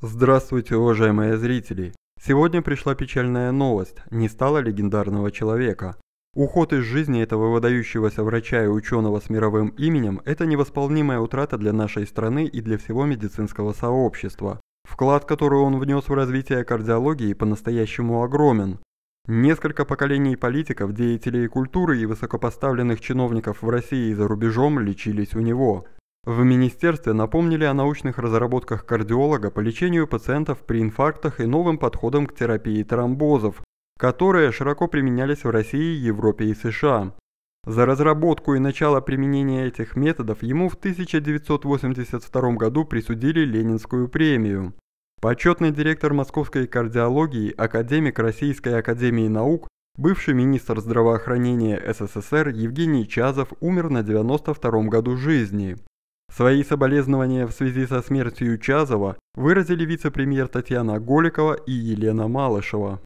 Здравствуйте, уважаемые зрители! Сегодня пришла печальная новость. Не стало легендарного человека. Уход из жизни этого выдающегося врача и ученого с мировым именем – это невосполнимая утрата для нашей страны и для всего медицинского сообщества. Вклад, который он внес в развитие кардиологии, по-настоящему огромен. Несколько поколений политиков, деятелей культуры и высокопоставленных чиновников в России и за рубежом лечились у него – в министерстве напомнили о научных разработках кардиолога по лечению пациентов при инфарктах и новым подходам к терапии тромбозов, которые широко применялись в России, Европе и США. За разработку и начало применения этих методов ему в 1982 году присудили Ленинскую премию. Почетный директор московской кардиологии, академик Российской академии наук, бывший министр здравоохранения СССР Евгений Чазов умер на 92 году жизни. Свои соболезнования в связи со смертью Чазова выразили вице-премьер Татьяна Голикова и Елена Малышева.